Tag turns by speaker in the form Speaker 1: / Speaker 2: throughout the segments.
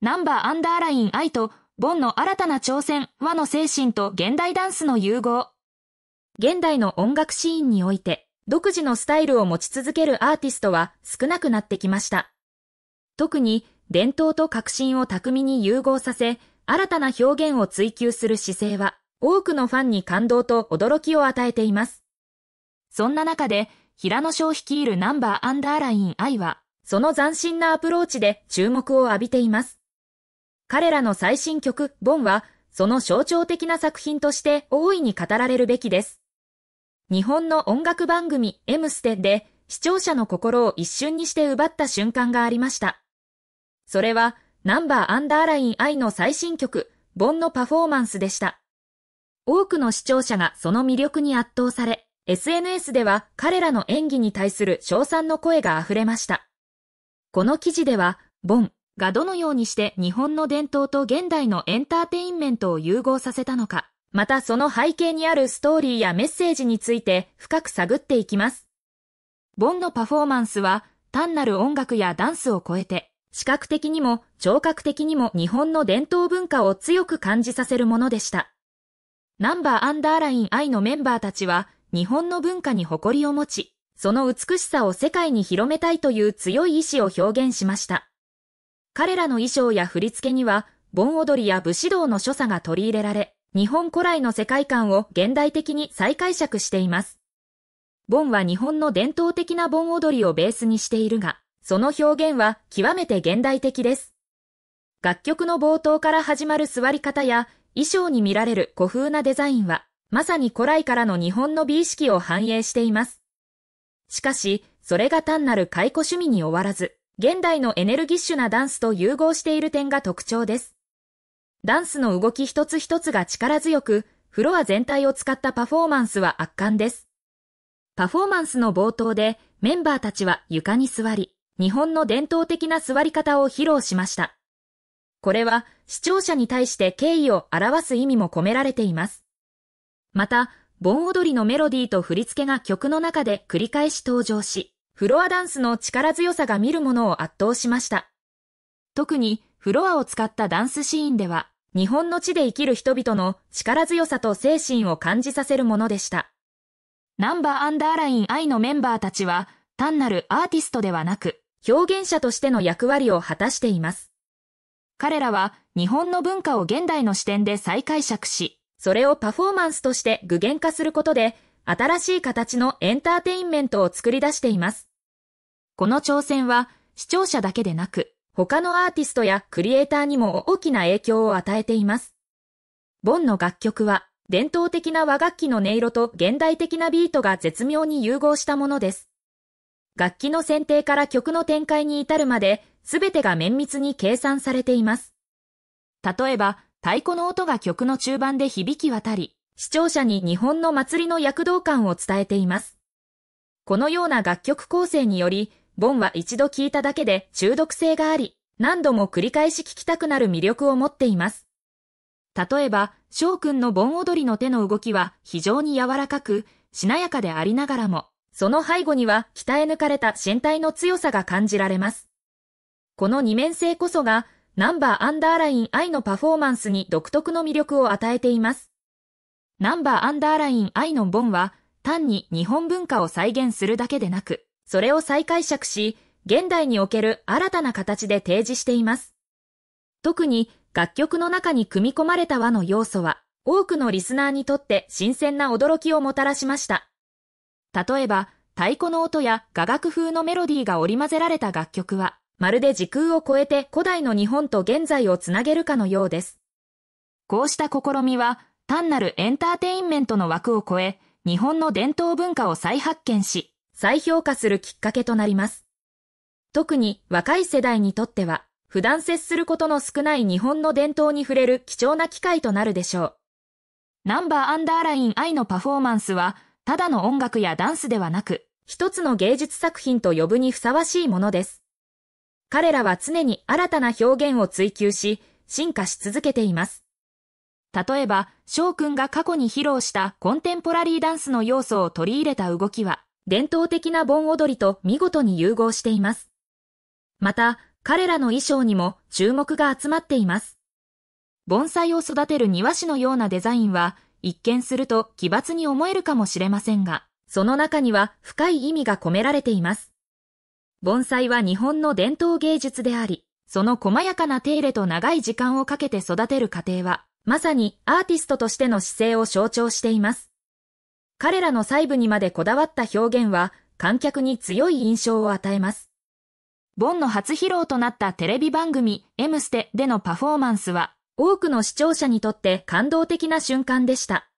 Speaker 1: ナンバーアンダーライン愛と、ボンの新たな挑戦和の精神と現代ダンスの融合。現代の音楽シーンにおいて、独自のスタイルを持ち続けるアーティストは少なくなってきました。特に、伝統と革新を巧みに融合させ、新たな表現を追求する姿勢は、多くのファンに感動と驚きを与えています。そんな中で、平野翔率いるナンバーアンダーライン愛は、その斬新なアプローチで注目を浴びています。彼らの最新曲、ボンは、その象徴的な作品として大いに語られるべきです。日本の音楽番組、エムステで、視聴者の心を一瞬にして奪った瞬間がありました。それは、ナンバーアンダーライン愛の最新曲、ボンのパフォーマンスでした。多くの視聴者がその魅力に圧倒され、SNS では彼らの演技に対する称賛の声が溢れました。この記事では、ボン、がどのようにして日本の伝統と現代のエンターテインメントを融合させたのか、またその背景にあるストーリーやメッセージについて深く探っていきます。ボンのパフォーマンスは単なる音楽やダンスを超えて、視覚的にも聴覚的にも日本の伝統文化を強く感じさせるものでした。ナンバーアンダーライン I のメンバーたちは日本の文化に誇りを持ち、その美しさを世界に広めたいという強い意志を表現しました。彼らの衣装や振り付けには、盆踊りや武士道の所作が取り入れられ、日本古来の世界観を現代的に再解釈しています。盆は日本の伝統的な盆踊りをベースにしているが、その表現は極めて現代的です。楽曲の冒頭から始まる座り方や、衣装に見られる古風なデザインは、まさに古来からの日本の美意識を反映しています。しかし、それが単なる解雇趣味に終わらず、現代のエネルギッシュなダンスと融合している点が特徴です。ダンスの動き一つ一つが力強く、フロア全体を使ったパフォーマンスは圧巻です。パフォーマンスの冒頭でメンバーたちは床に座り、日本の伝統的な座り方を披露しました。これは視聴者に対して敬意を表す意味も込められています。また、盆踊りのメロディーと振り付けが曲の中で繰り返し登場し、フロアダンスの力強さが見るものを圧倒しました。特にフロアを使ったダンスシーンでは、日本の地で生きる人々の力強さと精神を感じさせるものでした。ナンバーアンダーライン愛のメンバーたちは、単なるアーティストではなく、表現者としての役割を果たしています。彼らは日本の文化を現代の視点で再解釈し、それをパフォーマンスとして具現化することで、新しい形のエンターテインメントを作り出しています。この挑戦は視聴者だけでなく、他のアーティストやクリエイターにも大きな影響を与えています。ボンの楽曲は、伝統的な和楽器の音色と現代的なビートが絶妙に融合したものです。楽器の選定から曲の展開に至るまで、すべてが綿密に計算されています。例えば、太鼓の音が曲の中盤で響き渡り、視聴者に日本の祭りの躍動感を伝えています。このような楽曲構成により、ボンは一度聞いただけで中毒性があり、何度も繰り返し聞きたくなる魅力を持っています。例えば、翔くんの盆踊りの手の動きは非常に柔らかく、しなやかでありながらも、その背後には鍛え抜かれた身体の強さが感じられます。この二面性こそが、ナンバーアンダーライン愛のパフォーマンスに独特の魅力を与えています。ナンバーアンダーライン愛のボンは、単に日本文化を再現するだけでなく、それを再解釈し、現代における新たな形で提示しています。特に楽曲の中に組み込まれた和の要素は、多くのリスナーにとって新鮮な驚きをもたらしました。例えば、太鼓の音や雅楽風のメロディーが織り交ぜられた楽曲は、まるで時空を超えて古代の日本と現在をつなげるかのようです。こうした試みは、単なるエンターテインメントの枠を超え、日本の伝統文化を再発見し、再評価するきっかけとなります。特に若い世代にとっては、普段接することの少ない日本の伝統に触れる貴重な機会となるでしょう。ナンバーアンダーライン愛のパフォーマンスは、ただの音楽やダンスではなく、一つの芸術作品と呼ぶにふさわしいものです。彼らは常に新たな表現を追求し、進化し続けています。例えば、翔くんが過去に披露したコンテンポラリーダンスの要素を取り入れた動きは、伝統的な盆踊りと見事に融合しています。また、彼らの衣装にも注目が集まっています。盆栽を育てる庭師のようなデザインは、一見すると奇抜に思えるかもしれませんが、その中には深い意味が込められています。盆栽は日本の伝統芸術であり、その細やかな手入れと長い時間をかけて育てる過程は、まさにアーティストとしての姿勢を象徴しています。彼らの細部にまでこだわった表現は観客に強い印象を与えます。ボンの初披露となったテレビ番組「M ステ」でのパフォーマンスは多くの視聴者にとって感動的な瞬間でした。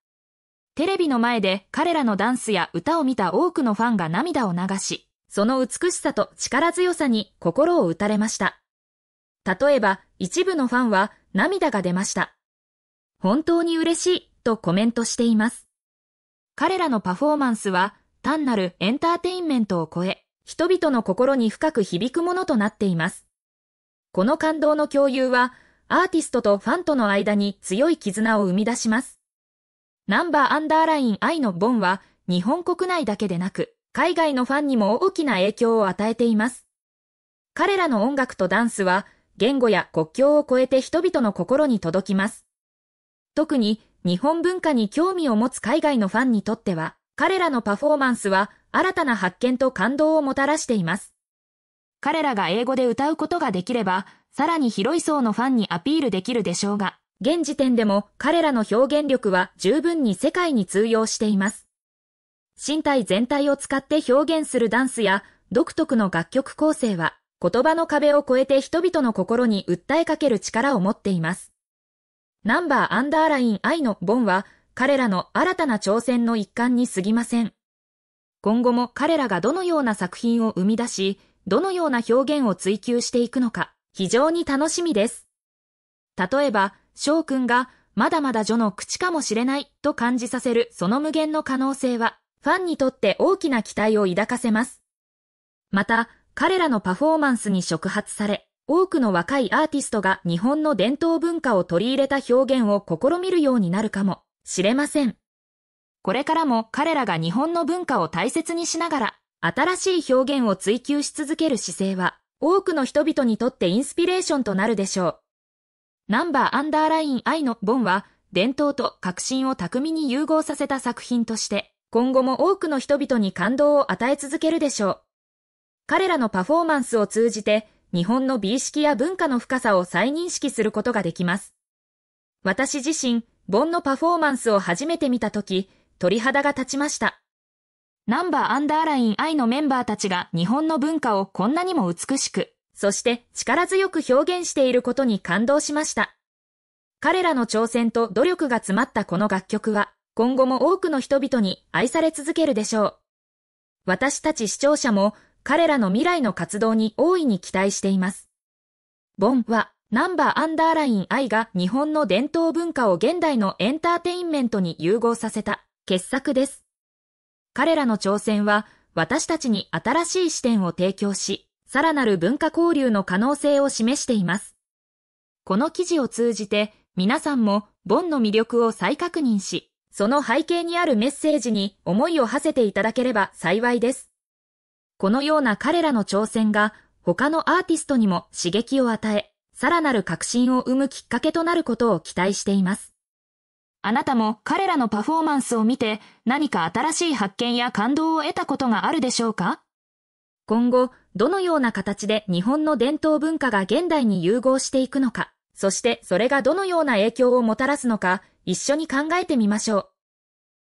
Speaker 1: テレビの前で彼らのダンスや歌を見た多くのファンが涙を流し、その美しさと力強さに心を打たれました。例えば、一部のファンは涙が出ました。本当に嬉しいとコメントしています。彼らのパフォーマンスは単なるエンターテインメントを超え、人々の心に深く響くものとなっています。この感動の共有は、アーティストとファンとの間に強い絆を生み出します。ナンバーアンダーライン愛のボンは、日本国内だけでなく、海外のファンにも大きな影響を与えています。彼らの音楽とダンスは、言語や国境を越えて人々の心に届きます。特に、日本文化に興味を持つ海外のファンにとっては、彼らのパフォーマンスは新たな発見と感動をもたらしています。彼らが英語で歌うことができれば、さらに広い層のファンにアピールできるでしょうが、現時点でも彼らの表現力は十分に世界に通用しています。身体全体を使って表現するダンスや独特の楽曲構成は言葉の壁を越えて人々の心に訴えかける力を持っています。ナンバーアンダーライン I のボンは彼らの新たな挑戦の一環に過ぎません。今後も彼らがどのような作品を生み出し、どのような表現を追求していくのか、非常に楽しみです。例えば、翔くんが、まだまだ女の口かもしれないと感じさせるその無限の可能性は、ファンにとって大きな期待を抱かせます。また、彼らのパフォーマンスに触発され、多くの若いアーティストが日本の伝統文化を取り入れた表現を試みるようになるかもしれません。これからも彼らが日本の文化を大切にしながら、新しい表現を追求し続ける姿勢は、多くの人々にとってインスピレーションとなるでしょう。ナンバーアンダーライン I のボンは、伝統と革新を巧みに融合させた作品として、今後も多くの人々に感動を与え続けるでしょう。彼らのパフォーマンスを通じて、日本の美意識や文化の深さを再認識することができます。私自身、ボンのパフォーマンスを初めて見たとき、鳥肌が立ちました。ナンバーアンダーライン愛のメンバーたちが日本の文化をこんなにも美しく、そして力強く表現していることに感動しました。彼らの挑戦と努力が詰まったこの楽曲は、今後も多くの人々に愛され続けるでしょう。私たち視聴者も彼らの未来の活動に大いに期待しています。ボンは、ナンバーアンダーライン I が日本の伝統文化を現代のエンターテインメントに融合させた傑作です。彼らの挑戦は、私たちに新しい視点を提供し、さらなる文化交流の可能性を示しています。この記事を通じて、皆さんも、ボンの魅力を再確認し、その背景にあるメッセージに思いを馳せていただければ幸いです。このような彼らの挑戦が他のアーティストにも刺激を与え、さらなる革新を生むきっかけとなることを期待しています。あなたも彼らのパフォーマンスを見て何か新しい発見や感動を得たことがあるでしょうか今後、どのような形で日本の伝統文化が現代に融合していくのか、そしてそれがどのような影響をもたらすのか、一緒に考えてみましょう。